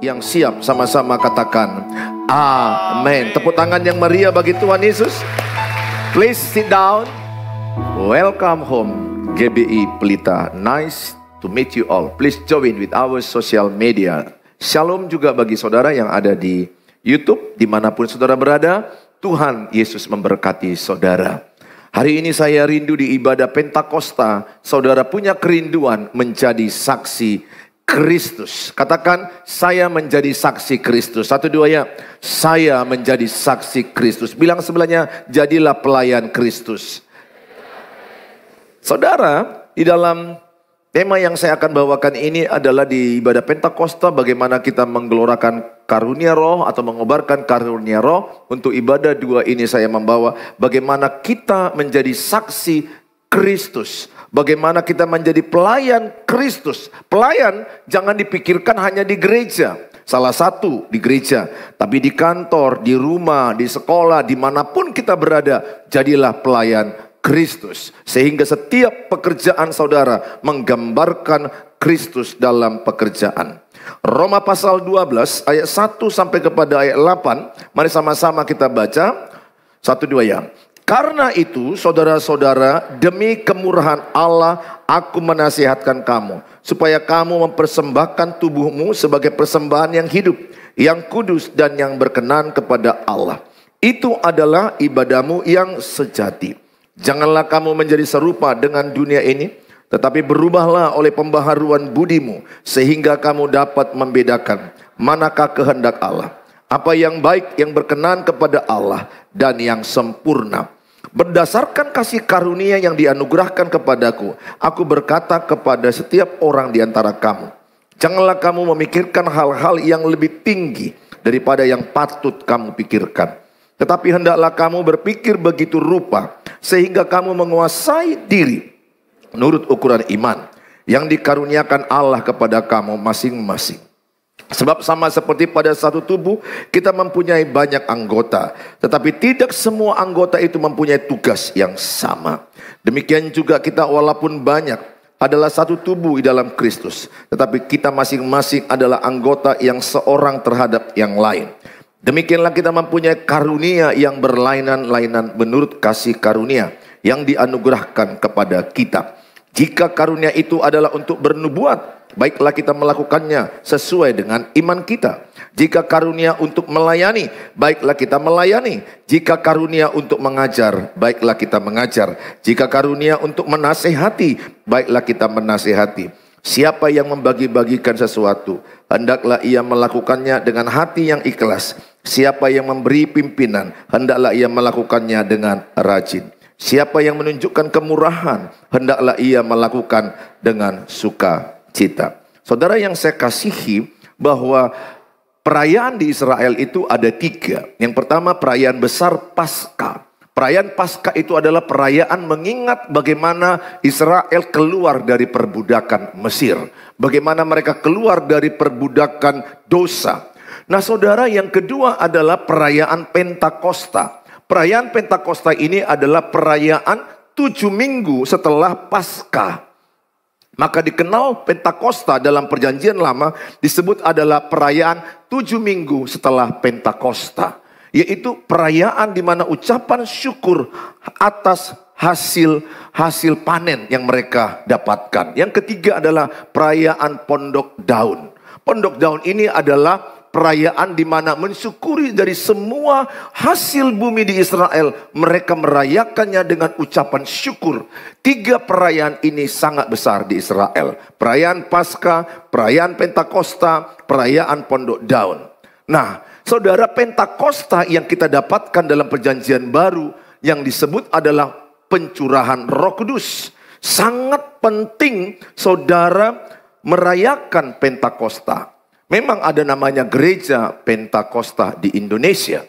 yang siap sama-sama katakan amin. Tepuk tangan yang meriah bagi Tuhan Yesus. Please sit down. Welcome home GBI e Pelita. Nice to meet you all. Please join with our social media. Shalom juga bagi saudara yang ada di YouTube, dimanapun saudara berada, Tuhan Yesus memberkati saudara. Hari ini saya rindu di ibadah Pentakosta, saudara punya kerinduan menjadi saksi Kristus. Katakan, saya menjadi saksi Kristus. Satu dua ya, saya menjadi saksi Kristus. Bilang sebelahnya, jadilah pelayan Kristus. Saudara, di dalam tema yang saya akan bawakan ini adalah di ibadah Pentakosta bagaimana kita menggelorakan karunia roh atau mengobarkan karunia roh. Untuk ibadah dua ini saya membawa bagaimana kita menjadi saksi Kristus. Bagaimana kita menjadi pelayan Kristus. Pelayan jangan dipikirkan hanya di gereja. Salah satu di gereja, tapi di kantor, di rumah, di sekolah, dimanapun kita berada, jadilah pelayan Kristus. Sehingga setiap pekerjaan saudara menggambarkan Kristus dalam pekerjaan. Roma pasal 12 ayat 1 sampai kepada ayat 8. Mari sama-sama kita baca. Satu dua ya. Karena itu saudara-saudara demi kemurahan Allah aku menasihatkan kamu. Supaya kamu mempersembahkan tubuhmu sebagai persembahan yang hidup. Yang kudus dan yang berkenan kepada Allah. Itu adalah ibadahmu yang sejati. Janganlah kamu menjadi serupa dengan dunia ini. Tetapi berubahlah oleh pembaharuan budimu. Sehingga kamu dapat membedakan manakah kehendak Allah. Apa yang baik yang berkenan kepada Allah dan yang sempurna Berdasarkan kasih karunia yang dianugerahkan kepadaku, aku berkata kepada setiap orang di antara kamu, janganlah kamu memikirkan hal-hal yang lebih tinggi daripada yang patut kamu pikirkan. Tetapi hendaklah kamu berpikir begitu rupa sehingga kamu menguasai diri menurut ukuran iman yang dikaruniakan Allah kepada kamu masing-masing. Sebab sama seperti pada satu tubuh kita mempunyai banyak anggota, tetapi tidak semua anggota itu mempunyai tugas yang sama. Demikian juga kita walaupun banyak adalah satu tubuh di dalam Kristus, tetapi kita masing-masing adalah anggota yang seorang terhadap yang lain. Demikianlah kita mempunyai karunia yang berlainan-lainan menurut kasih karunia yang dianugerahkan kepada kita. Jika karunia itu adalah untuk bernubuat, baiklah kita melakukannya sesuai dengan iman kita. Jika karunia untuk melayani, baiklah kita melayani. Jika karunia untuk mengajar, baiklah kita mengajar. Jika karunia untuk menasehati, baiklah kita menasehati. Siapa yang membagi-bagikan sesuatu, hendaklah ia melakukannya dengan hati yang ikhlas. Siapa yang memberi pimpinan, hendaklah ia melakukannya dengan rajin. Siapa yang menunjukkan kemurahan, hendaklah ia melakukan dengan suka cita. Saudara yang saya kasihi bahwa perayaan di Israel itu ada tiga. Yang pertama perayaan besar Pasca. Perayaan Pasca itu adalah perayaan mengingat bagaimana Israel keluar dari perbudakan Mesir, bagaimana mereka keluar dari perbudakan dosa. Nah, saudara, yang kedua adalah perayaan Pentakosta. Perayaan Pentakosta ini adalah perayaan tujuh minggu setelah Paskah. Maka dikenal Pentakosta dalam perjanjian lama disebut adalah perayaan tujuh minggu setelah Pentakosta. Yaitu perayaan di mana ucapan syukur atas hasil hasil panen yang mereka dapatkan. Yang ketiga adalah perayaan pondok daun. Pondok daun ini adalah perayaan di mana mensyukuri dari semua hasil bumi di Israel. Mereka merayakannya dengan ucapan syukur. Tiga perayaan ini sangat besar di Israel. Perayaan Paskah, perayaan Pentakosta, perayaan Pondok Daun. Nah, saudara Pentakosta yang kita dapatkan dalam perjanjian baru yang disebut adalah pencurahan roh kudus. Sangat penting saudara merayakan Pentakosta. Memang ada namanya gereja Pentakosta di Indonesia.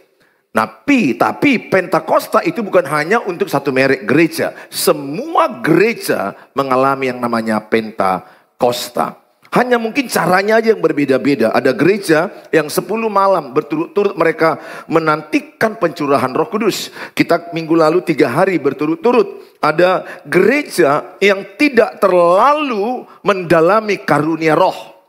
Tapi, tapi Pentakosta itu bukan hanya untuk satu merek gereja. Semua gereja mengalami yang namanya Pentakosta. Hanya mungkin caranya aja yang berbeda-beda. Ada gereja yang 10 malam berturut-turut mereka menantikan pencurahan roh kudus. Kita minggu lalu tiga hari berturut-turut. Ada gereja yang tidak terlalu mendalami karunia roh.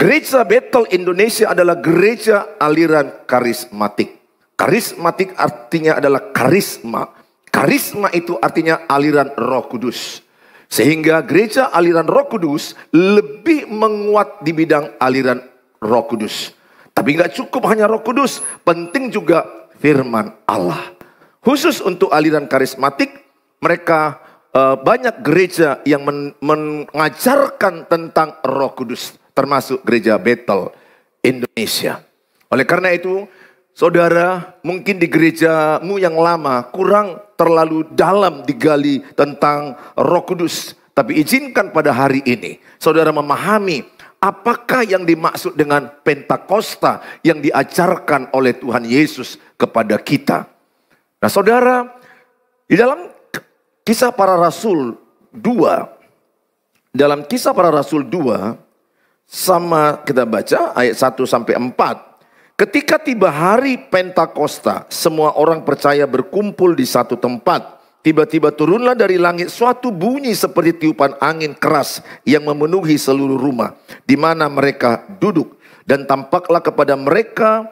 Gereja Betel Indonesia adalah gereja aliran karismatik. Karismatik artinya adalah karisma. Karisma itu artinya aliran Roh Kudus. Sehingga gereja aliran Roh Kudus lebih menguat di bidang aliran Roh Kudus. Tapi nggak cukup hanya Roh Kudus, penting juga firman Allah. Khusus untuk aliran karismatik, mereka eh, banyak gereja yang mengajarkan tentang Roh Kudus termasuk gereja Betel Indonesia. Oleh karena itu, saudara, mungkin di gerejamu yang lama kurang terlalu dalam digali tentang Roh Kudus, tapi izinkan pada hari ini saudara memahami apakah yang dimaksud dengan Pentakosta yang diajarkan oleh Tuhan Yesus kepada kita. Nah, saudara, di dalam kisah para rasul 2 dalam kisah para rasul 2 sama kita baca ayat 1 sampai 4. Ketika tiba hari Pentakosta, semua orang percaya berkumpul di satu tempat. Tiba-tiba turunlah dari langit suatu bunyi seperti tiupan angin keras yang memenuhi seluruh rumah di mana mereka duduk dan tampaklah kepada mereka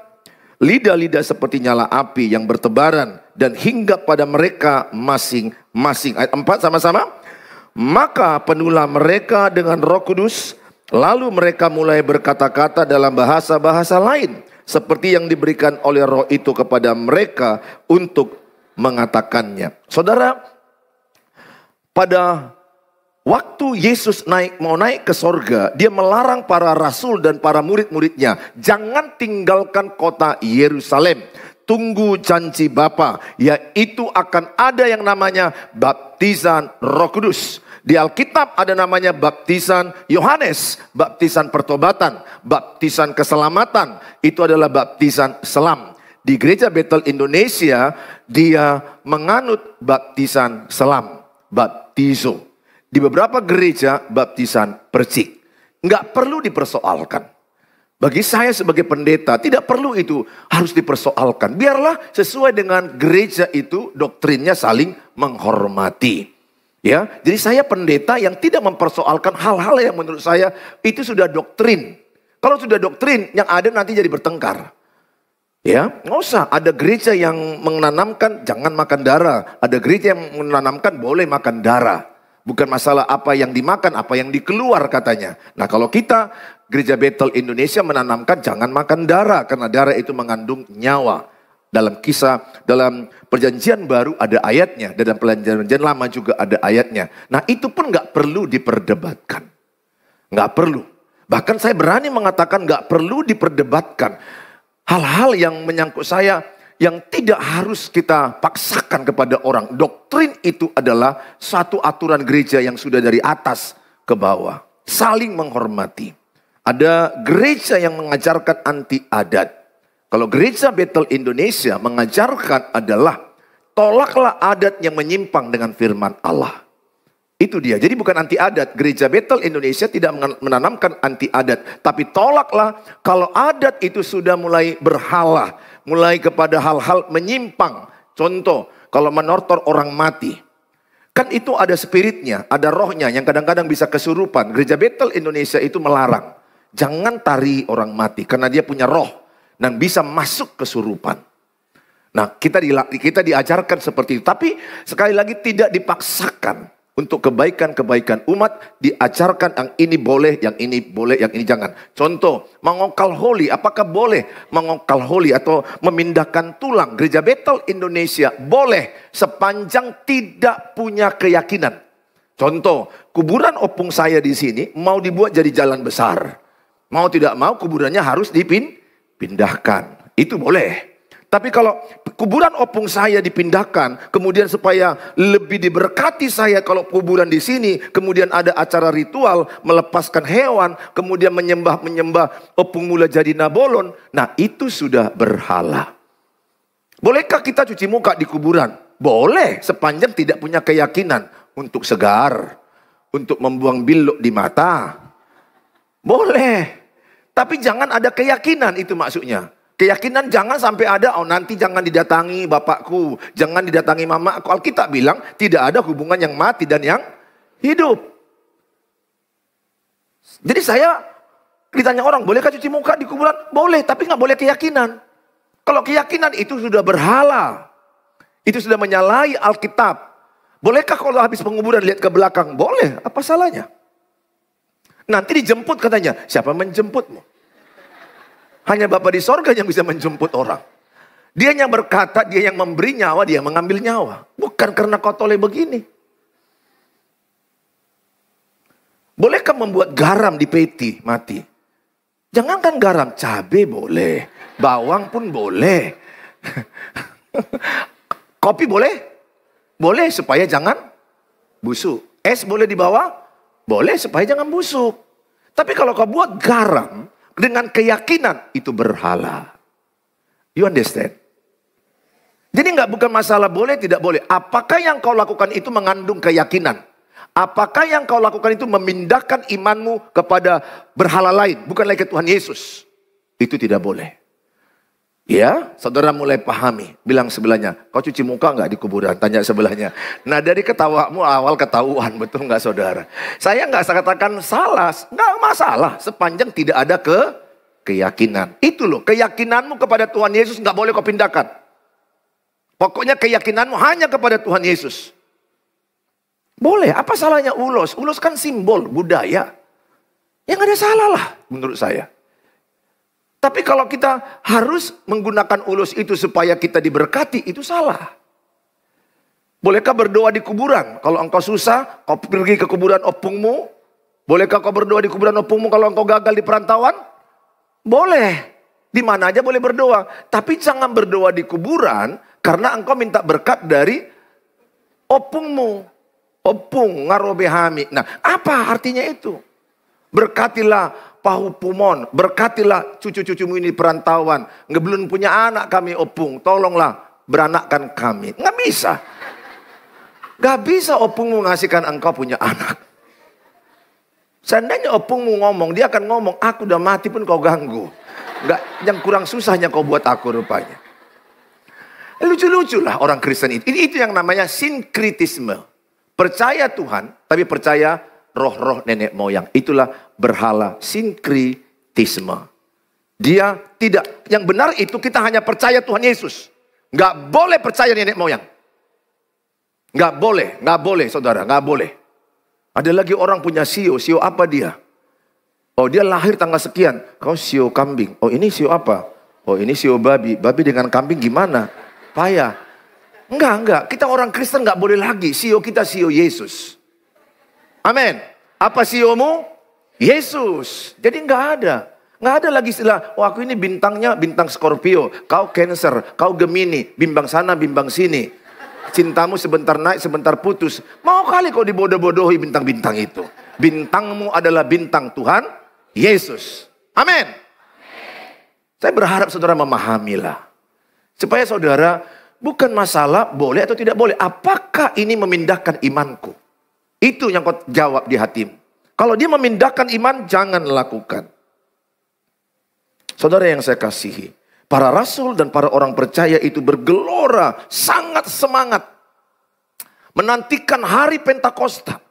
lidah-lidah seperti nyala api yang bertebaran dan hingga pada mereka masing-masing. Ayat 4 sama-sama. Maka penuhlah mereka dengan Roh Kudus Lalu mereka mulai berkata-kata dalam bahasa-bahasa lain seperti yang diberikan oleh roh itu kepada mereka untuk mengatakannya. Saudara, pada waktu Yesus naik mau naik ke sorga, dia melarang para rasul dan para murid-muridnya jangan tinggalkan kota Yerusalem. Tunggu janji Bapa, yaitu akan ada yang namanya baptisan Roh Kudus di Alkitab ada namanya baptisan Yohanes, baptisan pertobatan, baptisan keselamatan. Itu adalah baptisan selam. Di gereja Bethel Indonesia, dia menganut baptisan selam, baptizo. Di beberapa gereja, baptisan percik. Nggak perlu dipersoalkan. Bagi saya sebagai pendeta, tidak perlu itu harus dipersoalkan. Biarlah sesuai dengan gereja itu, doktrinnya saling menghormati. Ya, jadi saya pendeta yang tidak mempersoalkan hal-hal yang menurut saya itu sudah doktrin. Kalau sudah doktrin, yang ada nanti jadi bertengkar. Ya, nggak usah. Ada gereja yang menanamkan jangan makan darah. Ada gereja yang menanamkan boleh makan darah. Bukan masalah apa yang dimakan, apa yang dikeluar katanya. Nah kalau kita gereja Betel Indonesia menanamkan jangan makan darah. Karena darah itu mengandung nyawa. Dalam kisah, dalam perjanjian baru ada ayatnya. Dalam perjanjian lama juga ada ayatnya. Nah itu pun gak perlu diperdebatkan. Gak perlu. Bahkan saya berani mengatakan gak perlu diperdebatkan. Hal-hal yang menyangkut saya yang tidak harus kita paksakan kepada orang. Doktrin itu adalah satu aturan gereja yang sudah dari atas ke bawah. Saling menghormati. Ada gereja yang mengajarkan anti adat. Kalau gereja Bethel Indonesia mengajarkan adalah tolaklah adat yang menyimpang dengan firman Allah. Itu dia. Jadi bukan anti adat. Gereja Bethel Indonesia tidak menanamkan anti adat, tapi tolaklah kalau adat itu sudah mulai berhala, mulai kepada hal-hal menyimpang. Contoh, kalau menortor orang mati. Kan itu ada spiritnya, ada rohnya yang kadang-kadang bisa kesurupan. Gereja Bethel Indonesia itu melarang. Jangan tari orang mati karena dia punya roh dan bisa masuk kesurupan. Nah, kita di, kita diajarkan seperti itu, tapi sekali lagi tidak dipaksakan untuk kebaikan-kebaikan umat diajarkan yang ini boleh, yang ini boleh, yang ini jangan. Contoh, mengokal holy, apakah boleh mengokal holy atau memindahkan tulang? Gereja Betel Indonesia boleh sepanjang tidak punya keyakinan. Contoh, kuburan opung saya di sini mau dibuat jadi jalan besar. Mau tidak mau kuburannya harus dipin, pindahkan. Itu boleh. Tapi kalau kuburan opung saya dipindahkan, kemudian supaya lebih diberkati saya kalau kuburan di sini, kemudian ada acara ritual melepaskan hewan, kemudian menyembah-menyembah opung mula jadi nabolon. Nah itu sudah berhala. Bolehkah kita cuci muka di kuburan? Boleh, sepanjang tidak punya keyakinan untuk segar, untuk membuang bilok di mata. Boleh. Tapi jangan ada keyakinan itu maksudnya. Keyakinan jangan sampai ada, oh nanti jangan didatangi bapakku, jangan didatangi mamaku. Alkitab bilang tidak ada hubungan yang mati dan yang hidup. Jadi saya ditanya orang, bolehkah cuci muka di kuburan? Boleh, tapi nggak boleh keyakinan. Kalau keyakinan itu sudah berhala. Itu sudah menyalahi Alkitab. Bolehkah kalau habis penguburan lihat ke belakang? Boleh, apa salahnya? Nanti dijemput katanya. Siapa menjemputmu? Hanya Bapak di sorga yang bisa menjemput orang. Dia yang berkata, dia yang memberi nyawa, dia mengambil nyawa. Bukan karena kau toleh begini. Bolehkah membuat garam di peti mati? Jangankan garam, cabai boleh. Bawang pun boleh. Kopi boleh? Boleh supaya jangan busuk. Es boleh dibawa? Boleh supaya jangan busuk. Tapi kalau kau buat garam dengan keyakinan itu berhala. You understand? Jadi nggak bukan masalah boleh tidak boleh. Apakah yang kau lakukan itu mengandung keyakinan? Apakah yang kau lakukan itu memindahkan imanmu kepada berhala lain, bukan lagi Tuhan Yesus? Itu tidak boleh. Ya, saudara mulai pahami. Bilang sebelahnya, kau cuci muka nggak di kuburan? Tanya sebelahnya. Nah dari ketawamu awal ketahuan, betul nggak saudara? Saya nggak saya katakan salah, nggak masalah. Sepanjang tidak ada ke keyakinan. Itu loh, keyakinanmu kepada Tuhan Yesus nggak boleh kau pindahkan. Pokoknya keyakinanmu hanya kepada Tuhan Yesus. Boleh, apa salahnya ulos? Ulos kan simbol budaya. Yang ada salah lah menurut saya. Tapi kalau kita harus menggunakan ulos itu supaya kita diberkati, itu salah. Bolehkah berdoa di kuburan? Kalau engkau susah, kau pergi ke kuburan opungmu. Bolehkah kau berdoa di kuburan opungmu kalau engkau gagal di perantauan? Boleh. Di mana aja boleh berdoa. Tapi jangan berdoa di kuburan karena engkau minta berkat dari opungmu. Opung ngarobehami. Nah apa artinya itu? Berkatilah pumon. Berkatilah cucu-cucumu ini perantauan. Ngebelum punya anak kami opung. Tolonglah beranakkan kami. Nggak bisa. nggak bisa opungmu ngasihkan engkau punya anak. Seandainya opungmu ngomong, dia akan ngomong, aku udah mati pun kau ganggu. Nggak, yang kurang susahnya kau buat aku rupanya. Lucu-lucu lah orang Kristen itu. Ini itu yang namanya sinkritisme. Percaya Tuhan, tapi percaya roh-roh nenek moyang. Itulah berhala sinkritisme. Dia tidak, yang benar itu kita hanya percaya Tuhan Yesus. Nggak boleh percaya nenek moyang. Nggak boleh, nggak boleh saudara, nggak boleh. Ada lagi orang punya sio, sio apa dia? Oh dia lahir tanggal sekian, kau sio kambing. Oh ini sio apa? Oh ini sio babi, babi dengan kambing gimana? Payah. Enggak, enggak. Kita orang Kristen nggak boleh lagi. Sio kita sio Yesus. Amin. Apa siomu? E Yesus. Jadi nggak ada. Nggak ada lagi istilah, oh aku ini bintangnya bintang Scorpio, kau Cancer, kau Gemini, bimbang sana, bimbang sini. Cintamu sebentar naik, sebentar putus. Mau kali kau dibodoh-bodohi bintang-bintang itu. Bintangmu adalah bintang Tuhan, Yesus. Amin. Saya berharap saudara memahamilah. Supaya saudara bukan masalah boleh atau tidak boleh. Apakah ini memindahkan imanku? Itu yang kau jawab di hatimu. Kalau dia memindahkan iman, jangan lakukan. Saudara yang saya kasihi, para rasul dan para orang percaya itu bergelora, sangat semangat. Menantikan hari Pentakosta.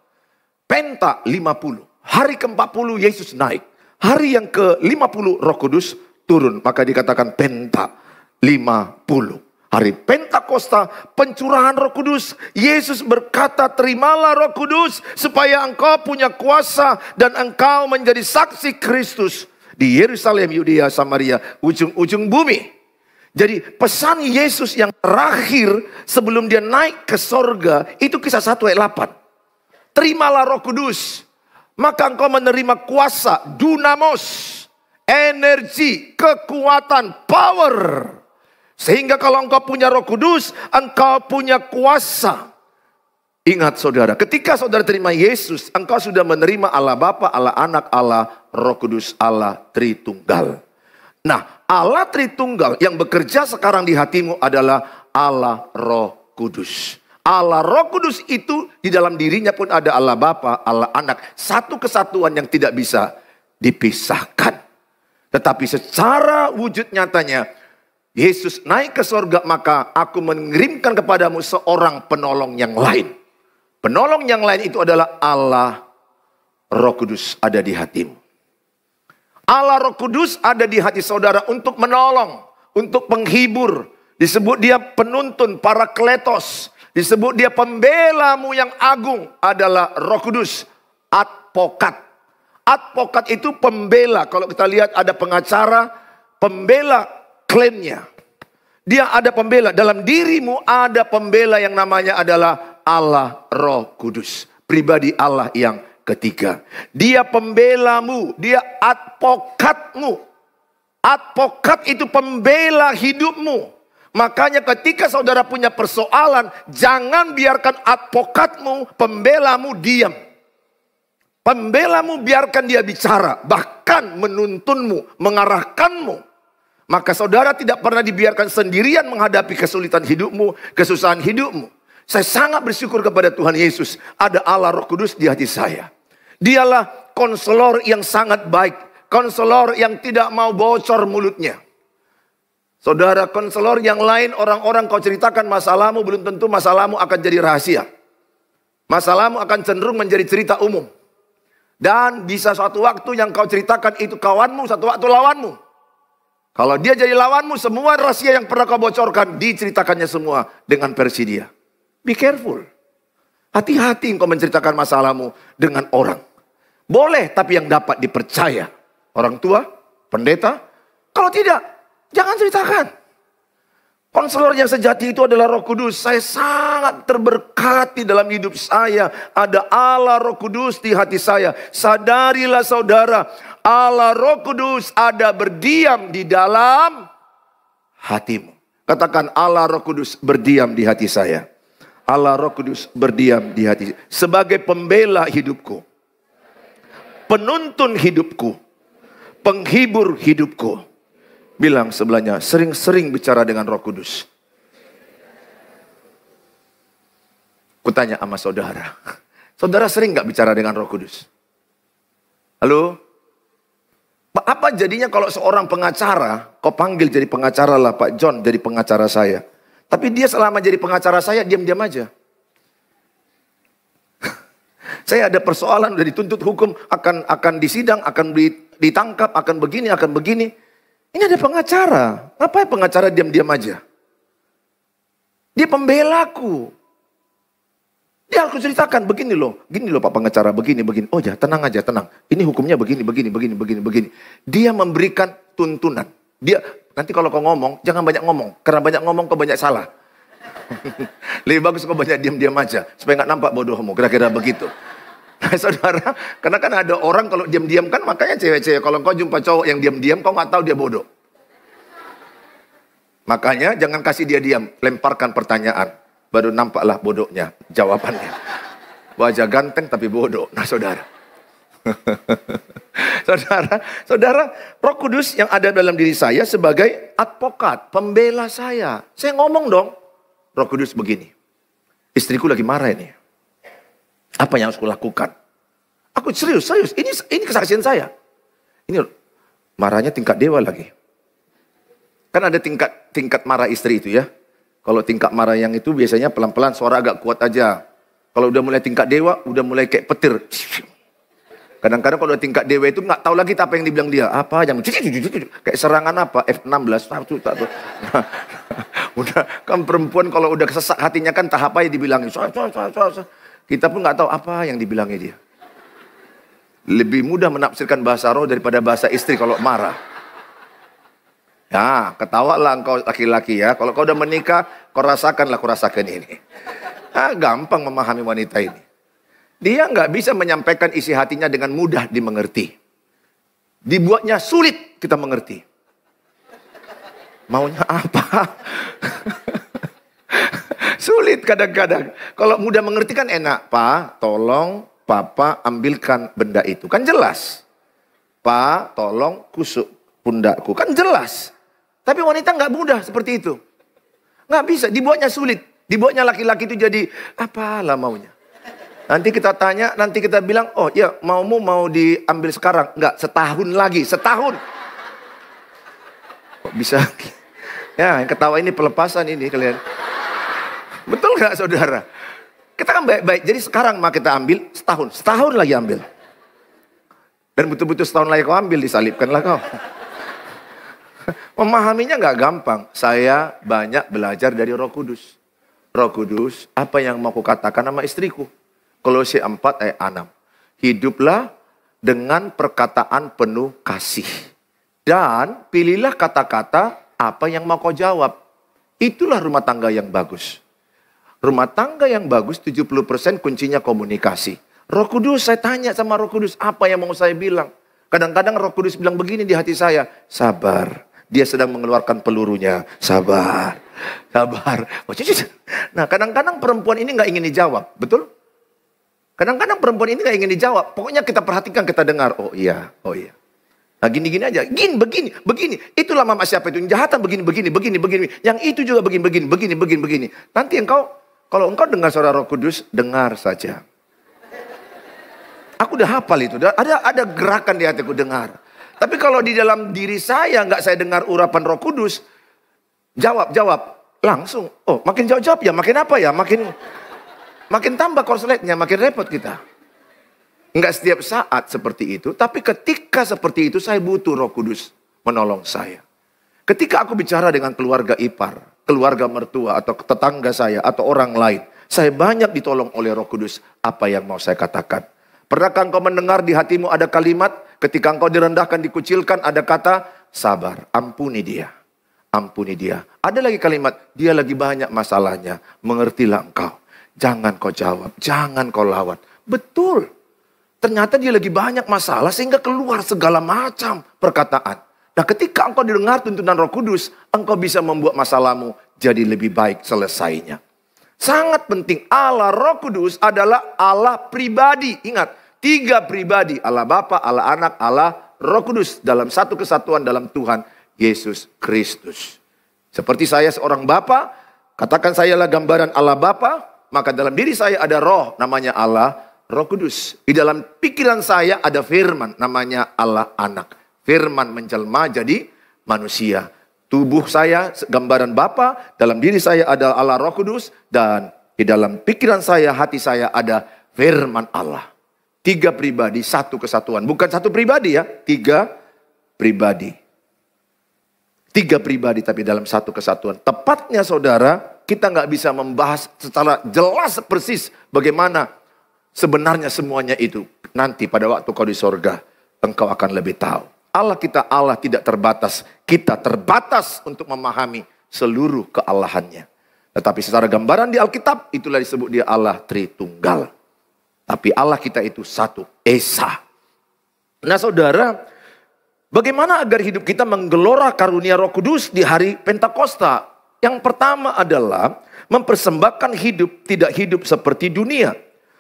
Penta 50. Hari ke-40 Yesus naik. Hari yang ke-50 Roh Kudus turun. Maka dikatakan Penta 50. Hari Pentakosta, pencurahan Roh Kudus, Yesus berkata, "Terimalah Roh Kudus supaya engkau punya kuasa dan engkau menjadi saksi Kristus di Yerusalem, Yudea, Samaria, ujung-ujung bumi." Jadi pesan Yesus yang terakhir sebelum dia naik ke sorga itu kisah 1 ayat 8. Terimalah roh kudus. Maka engkau menerima kuasa, dunamos, energi, kekuatan, power. Sehingga kalau engkau punya roh kudus, engkau punya kuasa. Ingat saudara, ketika saudara terima Yesus, engkau sudah menerima Allah Bapa, Allah Anak, Allah Roh Kudus, Allah Tritunggal. Nah, Allah Tritunggal yang bekerja sekarang di hatimu adalah Allah Roh Kudus. Allah Roh Kudus itu di dalam dirinya pun ada Allah Bapa, Allah Anak, satu kesatuan yang tidak bisa dipisahkan. Tetapi secara wujud nyatanya Yesus naik ke sorga, maka aku mengirimkan kepadamu seorang penolong yang lain. Penolong yang lain itu adalah Allah Roh Kudus ada di hatimu. Allah Roh Kudus ada di hati saudara untuk menolong, untuk menghibur. Disebut dia penuntun, para kletos. Disebut dia pembelamu yang agung adalah Roh Kudus, advokat. Advokat itu pembela. Kalau kita lihat ada pengacara, pembela klaimnya. Dia ada pembela. Dalam dirimu ada pembela yang namanya adalah Allah Roh Kudus. Pribadi Allah yang ketiga. Dia pembelamu. Dia advokatmu. Advokat itu pembela hidupmu. Makanya ketika saudara punya persoalan, jangan biarkan advokatmu, pembelamu diam. Pembelamu biarkan dia bicara, bahkan menuntunmu, mengarahkanmu. Maka saudara tidak pernah dibiarkan sendirian menghadapi kesulitan hidupmu, kesusahan hidupmu. Saya sangat bersyukur kepada Tuhan Yesus. Ada Allah Roh Kudus di hati saya. Dialah konselor yang sangat baik. Konselor yang tidak mau bocor mulutnya. Saudara konselor yang lain orang-orang kau ceritakan masalahmu belum tentu masalahmu akan jadi rahasia. Masalahmu akan cenderung menjadi cerita umum. Dan bisa suatu waktu yang kau ceritakan itu kawanmu, satu waktu lawanmu. Kalau dia jadi lawanmu, semua rahasia yang pernah kau bocorkan, diceritakannya semua dengan versi dia. Be careful. Hati-hati engkau menceritakan masalahmu dengan orang. Boleh, tapi yang dapat dipercaya. Orang tua, pendeta. Kalau tidak, jangan ceritakan. Konselor yang sejati itu adalah roh kudus. Saya sangat terberkati dalam hidup saya. Ada Allah roh kudus di hati saya. Sadarilah saudara, Allah Roh Kudus ada berdiam di dalam hatimu. Katakan Allah Roh Kudus berdiam di hati saya. Allah Roh Kudus berdiam di hati sebagai pembela hidupku. Penuntun hidupku. Penghibur hidupku. Bilang sebelahnya, sering-sering bicara dengan Roh Kudus. Kutanya sama saudara. Saudara sering nggak bicara dengan Roh Kudus? Halo? Apa jadinya kalau seorang pengacara, kau panggil jadi pengacara lah Pak John, jadi pengacara saya. Tapi dia selama jadi pengacara saya, diam-diam aja. saya ada persoalan, udah dituntut hukum, akan akan disidang, akan ditangkap, akan begini, akan begini. Ini ada pengacara. Apa pengacara diam-diam aja? Dia pembelaku. Dia aku ceritakan begini loh, gini loh Pak pengacara, begini, begini. Oh ya, tenang aja, tenang. Ini hukumnya begini, begini, begini, begini, begini. Dia memberikan tuntunan. Dia nanti kalau kau ngomong, jangan banyak ngomong. Karena banyak ngomong kau banyak salah. Lebih bagus kau banyak diam-diam aja supaya nggak nampak bodohmu. Kira-kira begitu. Nah saudara, karena kan ada orang kalau diam-diam kan makanya cewek-cewek kalau kau jumpa cowok yang diam-diam kau nggak tahu dia bodoh. Makanya jangan kasih dia diam, lemparkan pertanyaan baru nampaklah bodohnya jawabannya. Wajah ganteng tapi bodoh. Nah saudara. saudara, saudara, roh kudus yang ada dalam diri saya sebagai advokat, pembela saya. Saya ngomong dong, roh kudus begini. Istriku lagi marah ini. Apa yang harus kulakukan? Aku serius, serius. Ini ini kesaksian saya. Ini marahnya tingkat dewa lagi. Kan ada tingkat tingkat marah istri itu ya. Kalau tingkat marah yang itu biasanya pelan-pelan suara agak kuat aja. Kalau udah mulai tingkat dewa, udah mulai kayak petir. Kadang-kadang kalau tingkat dewa itu nggak tahu lagi apa yang dibilang dia. Apa yang kayak serangan apa F16 satu tak tahu. udah kan perempuan kalau udah kesesak hatinya kan tahap apa yang dibilangin. Kita pun nggak tahu apa yang dibilangin dia. Lebih mudah menafsirkan bahasa roh daripada bahasa istri kalau marah. Ya, ketawa lah engkau laki-laki ya. Kalau kau udah menikah, kau rasakanlah, kau rasakan ini. Nah, gampang memahami wanita ini. Dia nggak bisa menyampaikan isi hatinya dengan mudah dimengerti. Dibuatnya sulit kita mengerti. Maunya apa? sulit kadang-kadang. Kalau mudah mengerti kan enak. Pak, tolong papa ambilkan benda itu. Kan jelas. Pak, tolong kusuk pundakku. Kan jelas. Tapi wanita nggak mudah seperti itu. Nggak bisa, dibuatnya sulit. Dibuatnya laki-laki itu jadi apalah maunya. Nanti kita tanya, nanti kita bilang, oh ya maumu mau diambil sekarang? Enggak, setahun lagi, setahun. Kok bisa? Ya, yang ketawa ini pelepasan ini kalian. Betul nggak saudara? Kita kan baik-baik, jadi sekarang mah kita ambil setahun, setahun lagi ambil. Dan betul-betul setahun lagi kau ambil, disalibkanlah kau. Memahaminya nggak gampang. Saya banyak belajar dari Roh Kudus. Roh Kudus, apa yang mau kukatakan sama istriku? Kolose 4 ayat 6. Hiduplah dengan perkataan penuh kasih. Dan pilihlah kata-kata apa yang mau kau jawab. Itulah rumah tangga yang bagus. Rumah tangga yang bagus 70% kuncinya komunikasi. Roh Kudus saya tanya sama Roh Kudus apa yang mau saya bilang. Kadang-kadang Roh Kudus bilang begini di hati saya, sabar dia sedang mengeluarkan pelurunya. Sabar, sabar. Oh, nah kadang-kadang perempuan ini nggak ingin dijawab, betul? Kadang-kadang perempuan ini nggak ingin dijawab. Pokoknya kita perhatikan, kita dengar. Oh iya, oh iya. Nah gini-gini aja, gini, begini, begini. Itulah mama siapa itu, jahatan begini, begini, begini, begini. Yang itu juga begini, begini, begini, begini, begini. Nanti engkau, kalau engkau dengar suara roh kudus, dengar saja. Aku udah hafal itu, ada ada gerakan di hatiku, dengar. Tapi kalau di dalam diri saya nggak saya dengar urapan Roh Kudus, jawab jawab langsung. Oh, makin jawab jawab ya, makin apa ya, makin makin tambah korsletnya, makin repot kita. Nggak setiap saat seperti itu, tapi ketika seperti itu saya butuh Roh Kudus menolong saya. Ketika aku bicara dengan keluarga ipar, keluarga mertua atau tetangga saya atau orang lain, saya banyak ditolong oleh Roh Kudus apa yang mau saya katakan. Pernahkah engkau mendengar di hatimu ada kalimat, ketika engkau direndahkan, dikucilkan, ada kata, sabar, ampuni dia. Ampuni dia. Ada lagi kalimat, dia lagi banyak masalahnya, mengertilah engkau. Jangan kau jawab, jangan kau lawan. Betul. Ternyata dia lagi banyak masalah sehingga keluar segala macam perkataan. Nah ketika engkau didengar tuntunan roh kudus, engkau bisa membuat masalahmu jadi lebih baik selesainya. Sangat penting. Allah Roh Kudus adalah Allah pribadi. Ingat, tiga pribadi. Allah Bapa, Allah Anak, Allah Roh Kudus dalam satu kesatuan dalam Tuhan Yesus Kristus. Seperti saya seorang Bapa, katakan saya sayalah gambaran Allah Bapa, maka dalam diri saya ada roh namanya Allah Roh Kudus. Di dalam pikiran saya ada firman namanya Allah Anak. Firman menjelma jadi manusia. Tubuh saya gambaran Bapa, dalam diri saya ada Allah Roh Kudus dan di dalam pikiran saya, hati saya ada firman Allah. Tiga pribadi, satu kesatuan. Bukan satu pribadi ya, tiga pribadi. Tiga pribadi tapi dalam satu kesatuan. Tepatnya saudara, kita nggak bisa membahas secara jelas persis bagaimana sebenarnya semuanya itu. Nanti pada waktu kau di sorga, engkau akan lebih tahu. Allah kita Allah tidak terbatas. Kita terbatas untuk memahami seluruh kealahannya. Tetapi secara gambaran di Alkitab itulah disebut dia Allah Tritunggal. Tapi Allah kita itu satu, Esa. Nah saudara, bagaimana agar hidup kita menggelora karunia roh kudus di hari Pentakosta? Yang pertama adalah mempersembahkan hidup tidak hidup seperti dunia.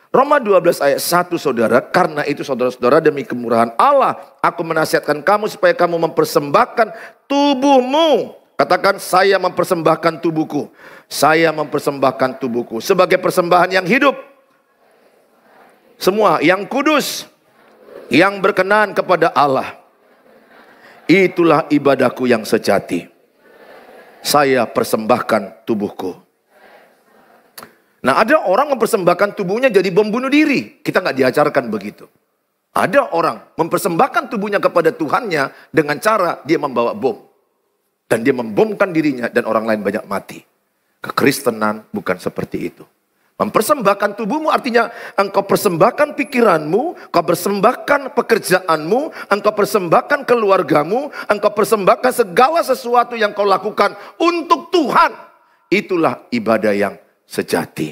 Roma 12 ayat 1 saudara, karena itu saudara-saudara demi kemurahan Allah, aku menasihatkan kamu supaya kamu mempersembahkan tubuhmu. Katakan saya mempersembahkan tubuhku. Saya mempersembahkan tubuhku sebagai persembahan yang hidup. Semua yang kudus, yang berkenan kepada Allah. Itulah ibadahku yang sejati. Saya persembahkan tubuhku. Nah ada orang mempersembahkan tubuhnya jadi bom bunuh diri. Kita nggak diajarkan begitu. Ada orang mempersembahkan tubuhnya kepada Tuhannya dengan cara dia membawa bom. Dan dia membomkan dirinya dan orang lain banyak mati. Kekristenan bukan seperti itu. Mempersembahkan tubuhmu artinya engkau persembahkan pikiranmu, engkau persembahkan pekerjaanmu, engkau persembahkan keluargamu, engkau persembahkan segala sesuatu yang kau lakukan untuk Tuhan. Itulah ibadah yang sejati.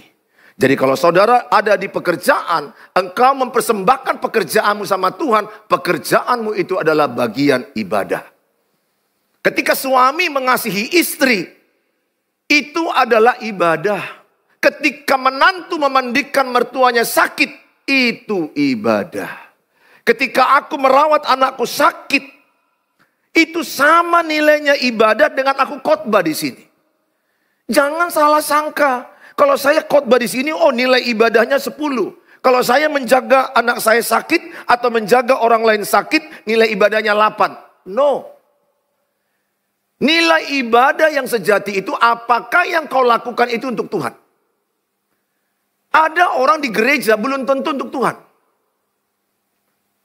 Jadi kalau saudara ada di pekerjaan, engkau mempersembahkan pekerjaanmu sama Tuhan, pekerjaanmu itu adalah bagian ibadah. Ketika suami mengasihi istri, itu adalah ibadah. Ketika menantu memandikan mertuanya sakit, itu ibadah. Ketika aku merawat anakku sakit, itu sama nilainya ibadah dengan aku khotbah di sini. Jangan salah sangka kalau saya khotbah di sini, oh nilai ibadahnya 10. Kalau saya menjaga anak saya sakit atau menjaga orang lain sakit, nilai ibadahnya 8. No. Nilai ibadah yang sejati itu apakah yang kau lakukan itu untuk Tuhan? Ada orang di gereja belum tentu untuk Tuhan.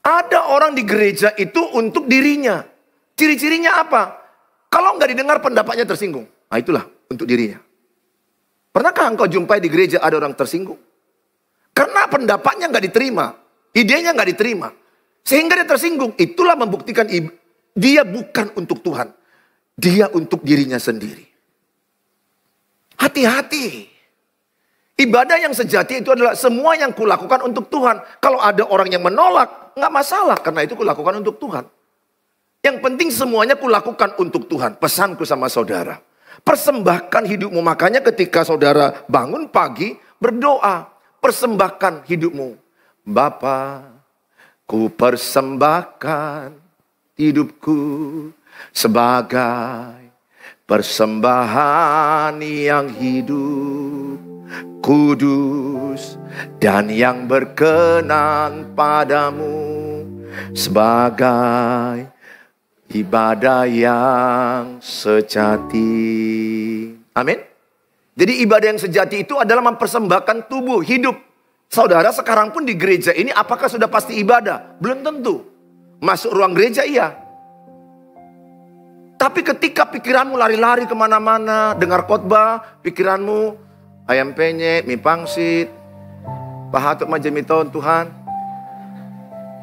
Ada orang di gereja itu untuk dirinya. Ciri-cirinya apa? Kalau nggak didengar pendapatnya tersinggung. Nah itulah untuk dirinya. Pernahkah engkau jumpai di gereja ada orang tersinggung? Karena pendapatnya nggak diterima, idenya nggak diterima. Sehingga dia tersinggung. Itulah membuktikan dia bukan untuk Tuhan. Dia untuk dirinya sendiri. Hati-hati. Ibadah yang sejati itu adalah semua yang kulakukan untuk Tuhan. Kalau ada orang yang menolak, nggak masalah. Karena itu kulakukan untuk Tuhan. Yang penting semuanya kulakukan untuk Tuhan. Pesanku sama saudara. Persembahkan hidupmu. Makanya ketika saudara bangun pagi, berdoa. Persembahkan hidupmu. Bapa, ku persembahkan hidupku sebagai persembahan yang hidup kudus dan yang berkenan padamu sebagai ibadah yang sejati. Amin. Jadi ibadah yang sejati itu adalah mempersembahkan tubuh, hidup. Saudara sekarang pun di gereja ini apakah sudah pasti ibadah? Belum tentu. Masuk ruang gereja iya. Tapi ketika pikiranmu lari-lari kemana-mana, dengar khotbah, pikiranmu ayam penyet, mie pangsit, pahatuk majemiton Tuhan,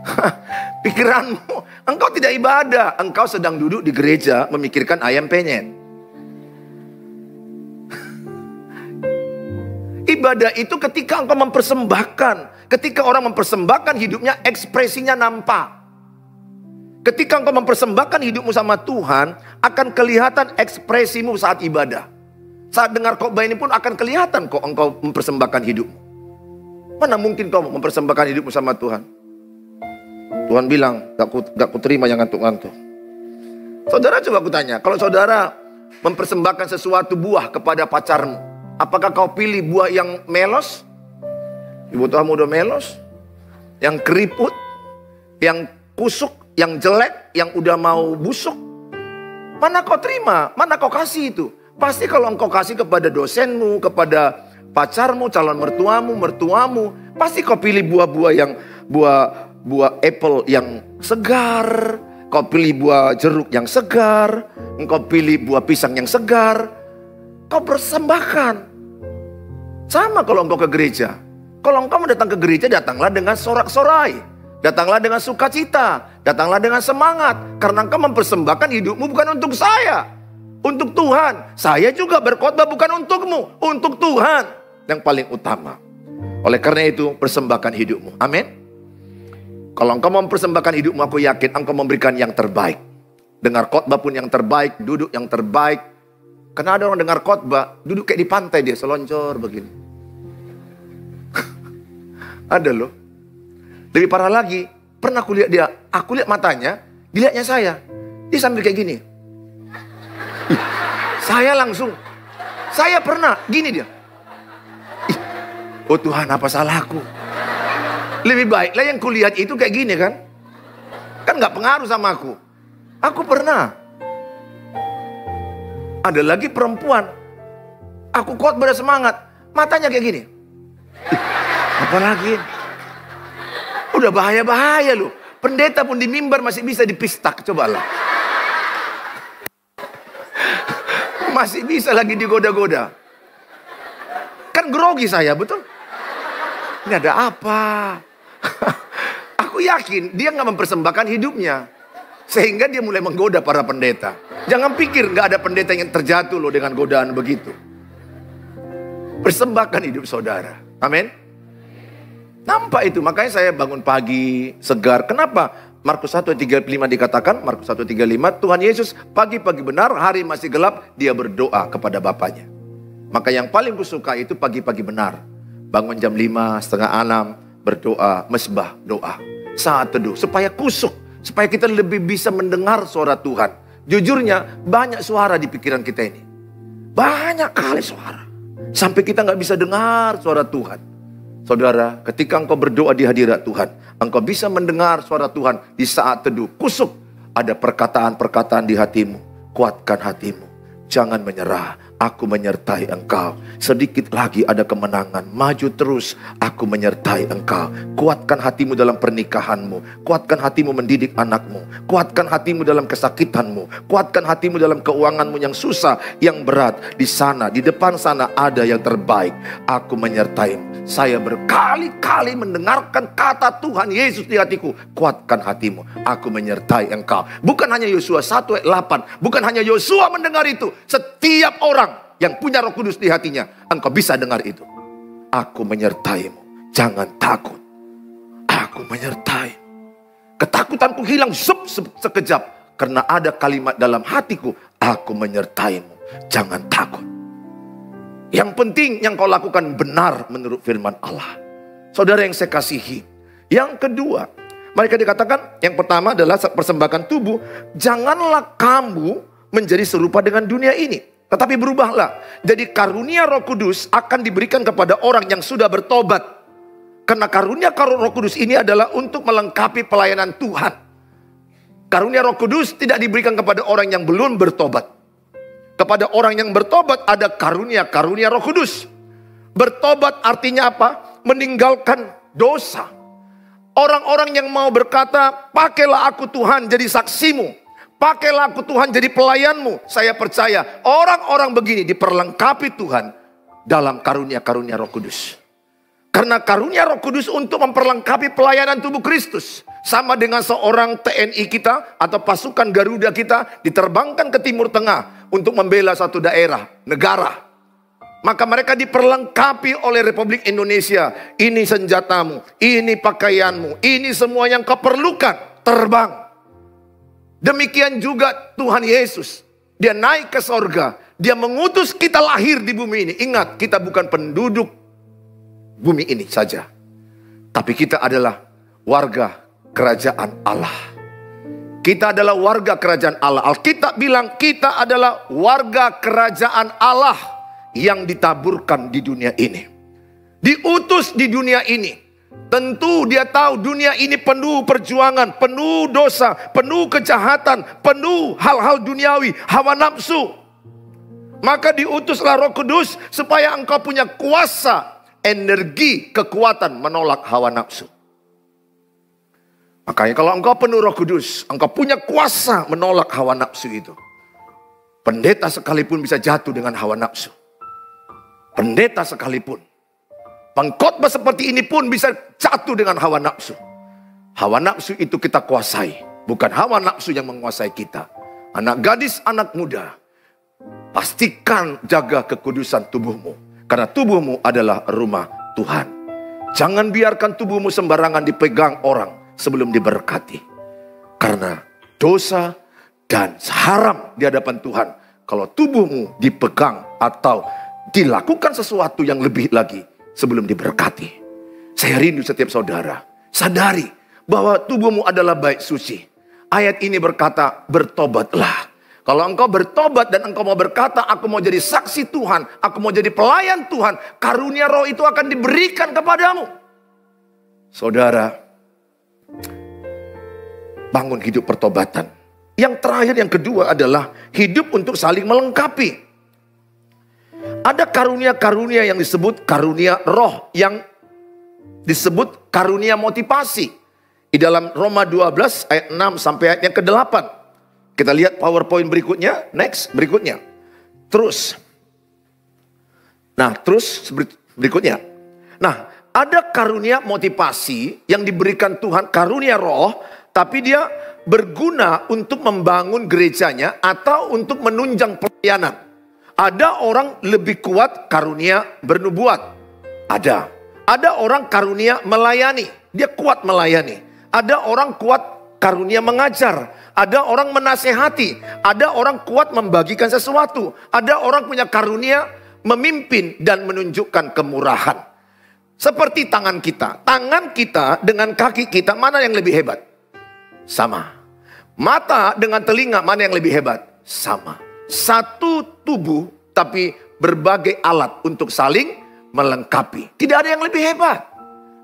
pikiranmu. Engkau tidak ibadah. Engkau sedang duduk di gereja memikirkan ayam penyet. Ibadah itu ketika engkau mempersembahkan. Ketika orang mempersembahkan hidupnya ekspresinya nampak. Ketika engkau mempersembahkan hidupmu sama Tuhan, akan kelihatan ekspresimu saat ibadah. Saat dengar khotbah ini pun akan kelihatan kok engkau mempersembahkan hidupmu. Mana mungkin kau mempersembahkan hidupmu sama Tuhan? Tuhan bilang, gak ku, gak ku terima yang ngantuk-ngantuk. Saudara coba aku tanya, kalau saudara mempersembahkan sesuatu buah kepada pacarmu, apakah kau pilih buah yang melos? Ibu Tuhan udah melos? Yang keriput? Yang kusuk? Yang jelek? Yang udah mau busuk? Mana kau terima? Mana kau kasih itu? Pasti kalau engkau kasih kepada dosenmu, kepada pacarmu, calon mertuamu, mertuamu, pasti kau pilih buah-buah yang buah buah apple yang segar, kau pilih buah jeruk yang segar, engkau pilih buah pisang yang segar, kau persembahkan. Sama kalau engkau ke gereja. Kalau engkau mau datang ke gereja, datanglah dengan sorak-sorai. Datanglah dengan sukacita, datanglah dengan semangat. Karena engkau mempersembahkan hidupmu bukan untuk saya, untuk Tuhan. Saya juga berkhotbah bukan untukmu, untuk Tuhan yang paling utama. Oleh karena itu, persembahkan hidupmu. Amin. Kalau engkau mempersembahkan hidupmu, aku yakin engkau memberikan yang terbaik. Dengar khotbah pun yang terbaik, duduk yang terbaik. Karena ada orang dengar khotbah, duduk kayak di pantai dia, seloncor begini. ada loh. Lebih parah lagi, pernah aku lihat dia, aku lihat matanya, dilihatnya saya. Dia sambil kayak gini. saya langsung, saya pernah, gini dia. Oh Tuhan, apa salahku? Lebih baik lah yang kulihat itu kayak gini kan. Kan nggak pengaruh sama aku. Aku pernah. Ada lagi perempuan. Aku kuat pada semangat. Matanya kayak gini. Apa lagi? Udah bahaya-bahaya loh. Pendeta pun di mimbar masih bisa dipistak. coba lah. Masih bisa lagi digoda-goda. Kan grogi saya, betul? Ini ada apa? Aku yakin dia nggak mempersembahkan hidupnya. Sehingga dia mulai menggoda para pendeta. Jangan pikir nggak ada pendeta yang terjatuh loh dengan godaan begitu. Persembahkan hidup saudara. Amin. Nampak itu, makanya saya bangun pagi, segar. Kenapa? Markus 1.35 dikatakan, Markus 1.35, Tuhan Yesus pagi-pagi benar, hari masih gelap, dia berdoa kepada Bapaknya. Maka yang paling kusuka itu pagi-pagi benar. Bangun jam 5, setengah 6, berdoa, mesbah doa, saat teduh, supaya kusuk, supaya kita lebih bisa mendengar suara Tuhan. Jujurnya, banyak suara di pikiran kita ini. Banyak kali suara. Sampai kita nggak bisa dengar suara Tuhan. Saudara, ketika engkau berdoa di hadirat Tuhan, engkau bisa mendengar suara Tuhan di saat teduh. Kusuk, ada perkataan-perkataan di hatimu. Kuatkan hatimu. Jangan menyerah aku menyertai engkau. Sedikit lagi ada kemenangan, maju terus, aku menyertai engkau. Kuatkan hatimu dalam pernikahanmu, kuatkan hatimu mendidik anakmu, kuatkan hatimu dalam kesakitanmu, kuatkan hatimu dalam keuanganmu yang susah, yang berat. Di sana, di depan sana ada yang terbaik. Aku menyertai. Saya berkali-kali mendengarkan kata Tuhan Yesus di hatiku. Kuatkan hatimu, aku menyertai engkau. Bukan hanya Yosua 1 ayat 8, bukan hanya Yosua mendengar itu. Setiap orang yang punya roh kudus di hatinya. Engkau bisa dengar itu. Aku menyertaimu. Jangan takut. Aku menyertai. Ketakutanku hilang sep, sep, sekejap. Karena ada kalimat dalam hatiku. Aku menyertaimu. Jangan takut. Yang penting yang kau lakukan benar menurut firman Allah. Saudara yang saya kasihi. Yang kedua, mereka dikatakan yang pertama adalah persembahan tubuh. Janganlah kamu menjadi serupa dengan dunia ini. Tetapi berubahlah. Jadi karunia roh kudus akan diberikan kepada orang yang sudah bertobat. Karena karunia karunia roh kudus ini adalah untuk melengkapi pelayanan Tuhan. Karunia roh kudus tidak diberikan kepada orang yang belum bertobat. Kepada orang yang bertobat ada karunia-karunia roh kudus. Bertobat artinya apa? Meninggalkan dosa. Orang-orang yang mau berkata, pakailah aku Tuhan jadi saksimu Pakailah aku Tuhan jadi pelayanmu. Saya percaya orang-orang begini diperlengkapi Tuhan dalam karunia-karunia roh kudus. Karena karunia roh kudus untuk memperlengkapi pelayanan tubuh Kristus. Sama dengan seorang TNI kita atau pasukan Garuda kita diterbangkan ke Timur Tengah untuk membela satu daerah, negara. Maka mereka diperlengkapi oleh Republik Indonesia. Ini senjatamu, ini pakaianmu, ini semua yang kau Terbang Demikian juga Tuhan Yesus. Dia naik ke sorga. Dia mengutus kita lahir di bumi ini. Ingat, kita bukan penduduk bumi ini saja. Tapi kita adalah warga kerajaan Allah. Kita adalah warga kerajaan Allah. Alkitab bilang kita adalah warga kerajaan Allah yang ditaburkan di dunia ini. Diutus di dunia ini Tentu dia tahu dunia ini penuh perjuangan, penuh dosa, penuh kejahatan, penuh hal-hal duniawi, hawa nafsu. Maka diutuslah Roh Kudus supaya engkau punya kuasa, energi, kekuatan menolak hawa nafsu. Makanya kalau engkau penuh Roh Kudus, engkau punya kuasa menolak hawa nafsu itu. Pendeta sekalipun bisa jatuh dengan hawa nafsu. Pendeta sekalipun Pengkhotbah seperti ini pun bisa jatuh dengan hawa nafsu. Hawa nafsu itu kita kuasai, bukan hawa nafsu yang menguasai kita. Anak gadis, anak muda, pastikan jaga kekudusan tubuhmu, karena tubuhmu adalah rumah Tuhan. Jangan biarkan tubuhmu sembarangan dipegang orang sebelum diberkati, karena dosa dan haram di hadapan Tuhan. Kalau tubuhmu dipegang atau dilakukan sesuatu yang lebih lagi, sebelum diberkati. Saya rindu setiap saudara. Sadari bahwa tubuhmu adalah baik suci. Ayat ini berkata, bertobatlah. Kalau engkau bertobat dan engkau mau berkata, aku mau jadi saksi Tuhan, aku mau jadi pelayan Tuhan, karunia roh itu akan diberikan kepadamu. Saudara, bangun hidup pertobatan. Yang terakhir, yang kedua adalah hidup untuk saling melengkapi. Ada karunia-karunia yang disebut karunia roh yang disebut karunia motivasi. Di dalam Roma 12 ayat 6 sampai ayat yang ke-8. Kita lihat PowerPoint berikutnya, next berikutnya. Terus. Nah, terus berikutnya. Nah, ada karunia motivasi yang diberikan Tuhan, karunia roh, tapi dia berguna untuk membangun gerejanya atau untuk menunjang pelayanan. Ada orang lebih kuat karunia bernubuat. Ada. Ada orang karunia melayani. Dia kuat melayani. Ada orang kuat karunia mengajar. Ada orang menasehati. Ada orang kuat membagikan sesuatu. Ada orang punya karunia memimpin dan menunjukkan kemurahan. Seperti tangan kita. Tangan kita dengan kaki kita mana yang lebih hebat? Sama. Mata dengan telinga mana yang lebih hebat? Sama. Satu tubuh, tapi berbagai alat untuk saling melengkapi. Tidak ada yang lebih hebat.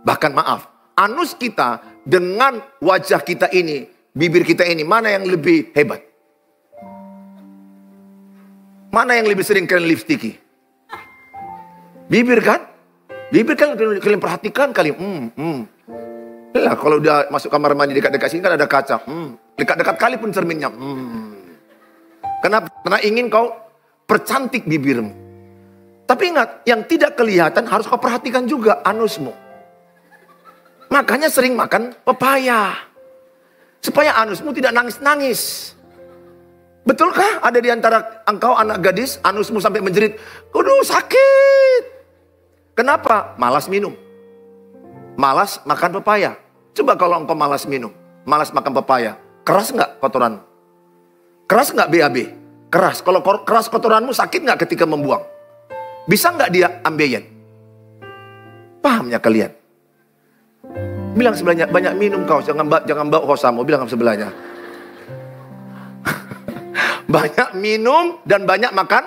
Bahkan maaf, anus kita dengan wajah kita ini, bibir kita ini, mana yang lebih hebat? Mana yang lebih sering kalian lipstiki? Bibir kan? Bibir kan kalian perhatikan kali. Hmm, hmm. Lah kalau udah masuk kamar mandi dekat-dekat sini kan ada kaca. Hmm. Dekat-dekat kali pun cerminnya. Hmm. Kenapa? Karena ingin kau percantik bibirmu. Tapi ingat, yang tidak kelihatan harus kau perhatikan juga anusmu. Makanya sering makan pepaya. Supaya anusmu tidak nangis-nangis. Betulkah ada di antara engkau anak gadis, anusmu sampai menjerit, kudu sakit. Kenapa? Malas minum. Malas makan pepaya. Coba kalau engkau malas minum, malas makan pepaya, keras nggak kotoran? Keras nggak BAB? Keras. Kalau keras kotoranmu sakit nggak ketika membuang? Bisa nggak dia ambeien? Pahamnya kalian? Bilang sebelahnya, banyak minum kau, jangan jangan bawa sama. Bilang sebelahnya. banyak minum dan banyak makan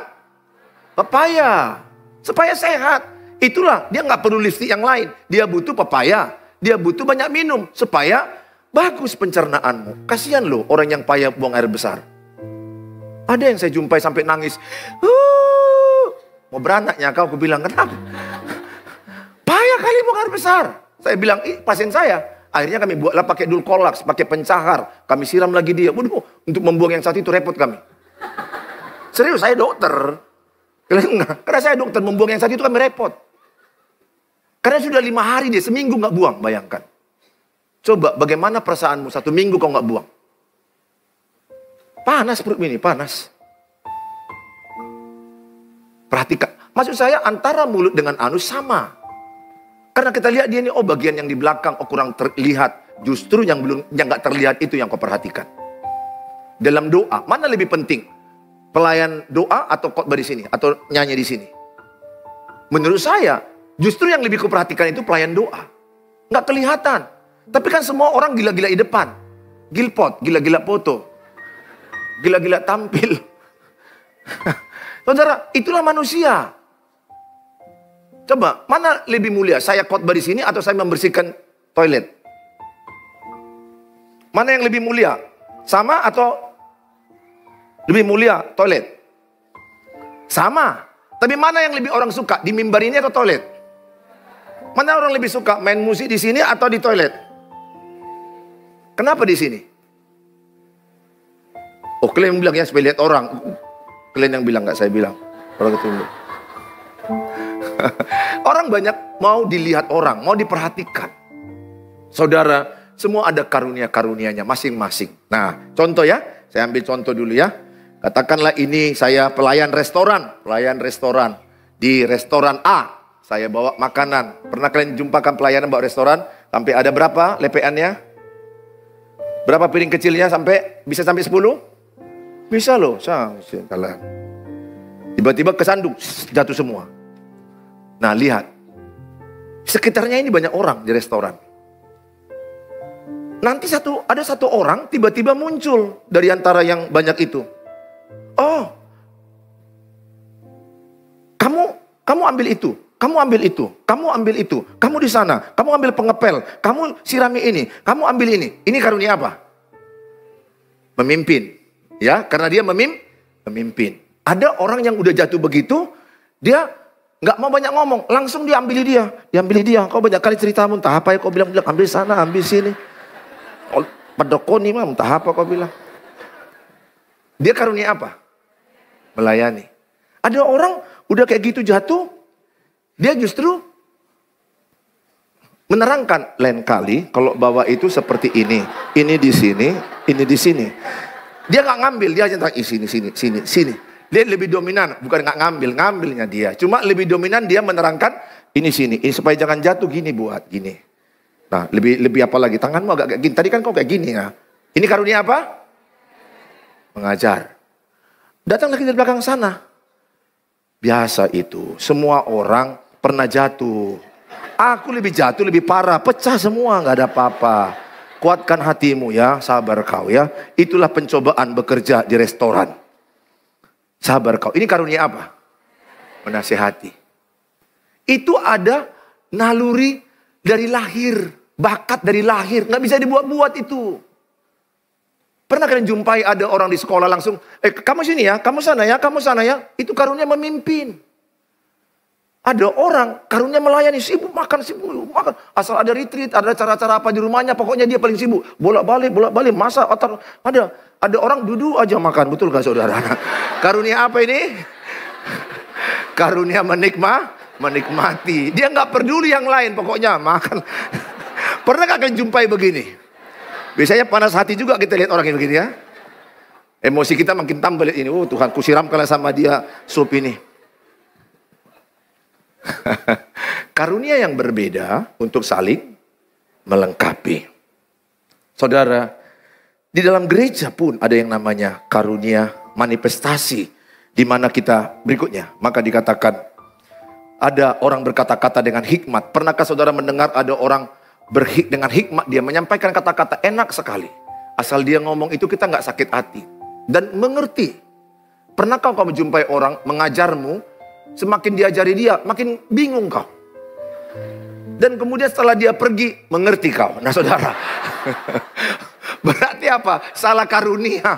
pepaya. Supaya sehat. Itulah, dia nggak perlu listrik yang lain. Dia butuh pepaya. Dia butuh banyak minum. Supaya bagus pencernaanmu. Kasihan loh orang yang payah buang air besar. Ada yang saya jumpai sampai nangis. Huh, mau beranaknya kau, aku bilang, kenapa? Payah kali mau besar. besar. Saya bilang, Ih, pasien saya. Akhirnya kami buatlah pakai dulu kolak, pakai pencahar. Kami siram lagi dia. Waduh, untuk membuang yang satu itu repot kami. Serius, saya dokter. Karena saya dokter, membuang yang satu itu kami repot. Karena sudah lima hari dia, seminggu gak buang, bayangkan. Coba bagaimana perasaanmu satu minggu kau gak buang? Panas perut ini, panas. Perhatikan. Maksud saya antara mulut dengan anus sama. Karena kita lihat dia ini, oh bagian yang di belakang, oh kurang terlihat. Justru yang belum, yang nggak terlihat itu yang kau perhatikan. Dalam doa, mana lebih penting? Pelayan doa atau khotbah di sini? Atau nyanyi di sini? Menurut saya, justru yang lebih kuperhatikan itu pelayan doa. Nggak kelihatan. Tapi kan semua orang gila-gila di depan. Gilpot, gila-gila foto gila-gila tampil. Saudara, itulah manusia. Coba, mana lebih mulia? Saya khotbah di sini atau saya membersihkan toilet? Mana yang lebih mulia? Sama atau lebih mulia toilet? Sama. Tapi mana yang lebih orang suka? Di mimbar ini atau toilet? Mana orang lebih suka main musik di sini atau di toilet? Kenapa di sini? Oh kalian yang bilang ya supaya lihat orang. Kalian yang bilang nggak saya bilang. Orang ketemu. orang banyak mau dilihat orang, mau diperhatikan. Saudara, semua ada karunia-karunianya masing-masing. Nah, contoh ya, saya ambil contoh dulu ya. Katakanlah ini saya pelayan restoran, pelayan restoran di restoran A. Saya bawa makanan. Pernah kalian jumpakan pelayanan bawa restoran sampai ada berapa lepeannya? Berapa piring kecilnya sampai bisa sampai 10? Bisa loh, salah. Tiba-tiba kesandung, jatuh semua. Nah lihat, sekitarnya ini banyak orang di restoran. Nanti satu ada satu orang tiba-tiba muncul dari antara yang banyak itu. Oh, kamu kamu ambil itu, kamu ambil itu, kamu ambil itu, kamu di sana, kamu ambil pengepel, kamu sirami ini, kamu ambil ini. Ini karunia apa? Memimpin. Ya, karena dia memim, memimpin. Ada orang yang udah jatuh begitu, dia nggak mau banyak ngomong, langsung diambil dia, diambil dia. Kau banyak kali cerita muntah apa ya kau bilang bilang ambil sana, ambil sini. Oh, Pedokoni mah, muntah apa kau bilang. Dia karunia apa? Melayani. Ada orang udah kayak gitu jatuh, dia justru menerangkan lain kali kalau bawa itu seperti ini, ini di sini, ini di sini. Dia nggak ngambil, dia hanya tanya sini, sini, sini, sini. Dia lebih dominan, bukan nggak ngambil, ngambilnya dia. Cuma lebih dominan dia menerangkan ini sini, ini supaya jangan jatuh gini buat gini. Nah, lebih lebih apa lagi? Tanganmu agak kayak gini. Tadi kan kau kayak gini ya. Ini karunia apa? Mengajar. Datang lagi dari belakang sana. Biasa itu. Semua orang pernah jatuh. Aku lebih jatuh, lebih parah. Pecah semua, nggak ada apa-apa. Kuatkan hatimu ya, sabar kau ya. Itulah pencobaan bekerja di restoran. Sabar kau. Ini karunia apa? Menasehati. Itu ada naluri dari lahir, bakat dari lahir, Gak bisa dibuat-buat itu. Pernah kalian jumpai ada orang di sekolah langsung, eh kamu sini ya, kamu sana ya, kamu sana ya. Itu karunia memimpin. Ada orang karunia melayani sibuk makan sibuk makan asal ada retreat ada cara-cara apa di rumahnya pokoknya dia paling sibuk bolak-balik bolak-balik masa otak ada ada orang duduk aja makan betul gak saudara? karunia apa ini? karunia menikmah menikmati dia nggak peduli yang lain pokoknya makan pernah gak akan jumpai begini? Biasanya panas hati juga kita lihat orang yang begini ya. Emosi kita makin tambah ini. Oh Tuhan, kusiramkanlah sama dia sup ini. Karunia yang berbeda untuk saling melengkapi. Saudara, di dalam gereja pun ada yang namanya karunia manifestasi di mana kita berikutnya maka dikatakan ada orang berkata-kata dengan hikmat. Pernahkah saudara mendengar ada orang berhik dengan hikmat dia menyampaikan kata-kata enak sekali. Asal dia ngomong itu kita nggak sakit hati dan mengerti. Pernahkah kau menjumpai orang mengajarmu Semakin diajari dia, makin bingung kau. Dan kemudian setelah dia pergi, mengerti kau. Nah saudara, berarti apa? Salah karunia.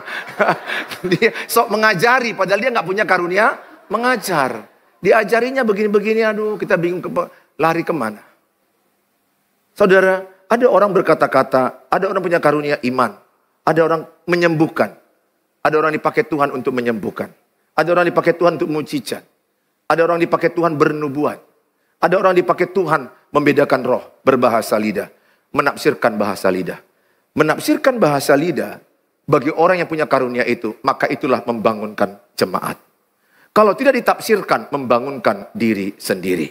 dia sok mengajari, padahal dia nggak punya karunia mengajar. Diajarinya begini-begini, aduh kita bingung ke, lari kemana. Saudara, ada orang berkata-kata, ada orang punya karunia iman. Ada orang menyembuhkan. Ada orang dipakai Tuhan untuk menyembuhkan. Ada orang dipakai Tuhan untuk mujizat. Ada orang dipakai Tuhan bernubuat. Ada orang dipakai Tuhan membedakan roh, berbahasa lidah, menafsirkan bahasa lidah. Menafsirkan bahasa lidah bagi orang yang punya karunia itu, maka itulah membangunkan jemaat. Kalau tidak ditafsirkan, membangunkan diri sendiri.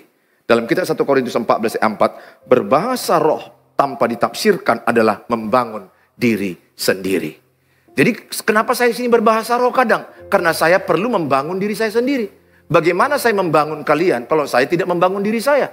Dalam kitab 1 Korintus 14 4, berbahasa roh tanpa ditafsirkan adalah membangun diri sendiri. Jadi kenapa saya sini berbahasa roh kadang? Karena saya perlu membangun diri saya sendiri. Bagaimana saya membangun kalian kalau saya tidak membangun diri saya?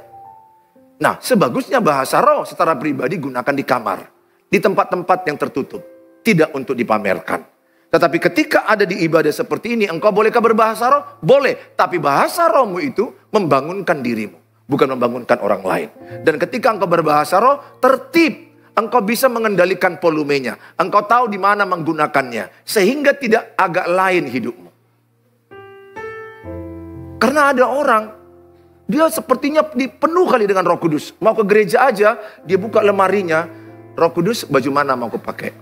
Nah, sebagusnya bahasa roh secara pribadi gunakan di kamar, di tempat-tempat yang tertutup, tidak untuk dipamerkan. Tetapi ketika ada di ibadah seperti ini, engkau bolehkah berbahasa roh? Boleh, tapi bahasa rohmu itu membangunkan dirimu, bukan membangunkan orang lain. Dan ketika engkau berbahasa roh, tertib. Engkau bisa mengendalikan volumenya. Engkau tahu di mana menggunakannya. Sehingga tidak agak lain hidupmu. Karena ada orang, dia sepertinya dipenuh kali dengan roh kudus. Mau ke gereja aja, dia buka lemarinya, roh kudus baju mana mau pakai.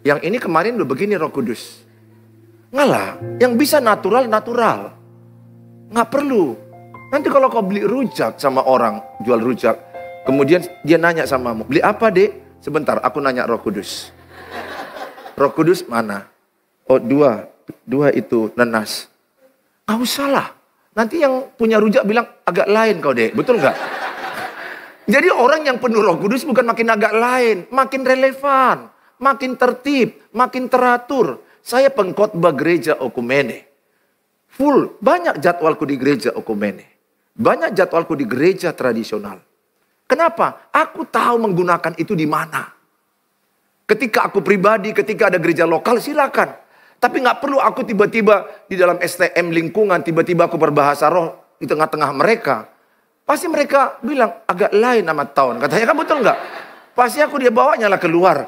Yang ini kemarin udah begini roh kudus. Ngalah, yang bisa natural-natural. Nggak perlu. Nanti kalau kau beli rujak sama orang, jual rujak. Kemudian dia nanya sama mau beli apa dek? Sebentar, aku nanya roh kudus. Roh kudus mana? Oh dua, dua itu nenas. Gak ah, usah lah. Nanti yang punya rujak bilang agak lain kau deh. Betul gak? Jadi orang yang penuh roh kudus bukan makin agak lain. Makin relevan. Makin tertib. Makin teratur. Saya pengkotbah gereja Okumene. Full. Banyak jadwalku di gereja Okumene. Banyak jadwalku di gereja tradisional. Kenapa? Aku tahu menggunakan itu di mana. Ketika aku pribadi, ketika ada gereja lokal, silakan. Tapi nggak perlu aku tiba-tiba di dalam STM lingkungan, tiba-tiba aku berbahasa roh di tengah-tengah mereka. Pasti mereka bilang agak lain sama tahun. Katanya kan betul nggak? Pasti aku dia bawa nyala keluar.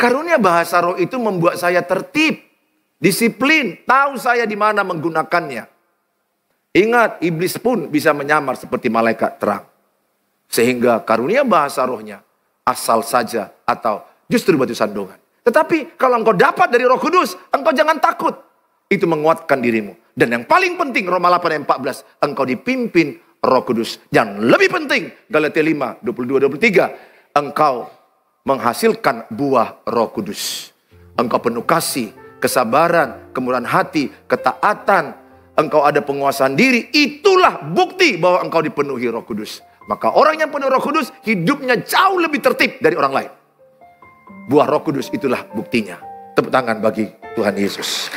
Karunia bahasa roh itu membuat saya tertib, disiplin, tahu saya di mana menggunakannya. Ingat, iblis pun bisa menyamar seperti malaikat terang. Sehingga karunia bahasa rohnya asal saja atau justru batu sandungan. Tetapi kalau engkau dapat dari roh kudus, engkau jangan takut. Itu menguatkan dirimu. Dan yang paling penting Roma 8 ayat 14, engkau dipimpin roh kudus. Dan lebih penting Galatia 5, 22, 23, engkau menghasilkan buah roh kudus. Engkau penuh kasih, kesabaran, kemurahan hati, ketaatan, engkau ada penguasaan diri, itulah bukti bahwa engkau dipenuhi Roh Kudus. Maka orang yang penuh Roh Kudus hidupnya jauh lebih tertib dari orang lain. Buah roh kudus itulah buktinya. Tepuk tangan bagi Tuhan Yesus.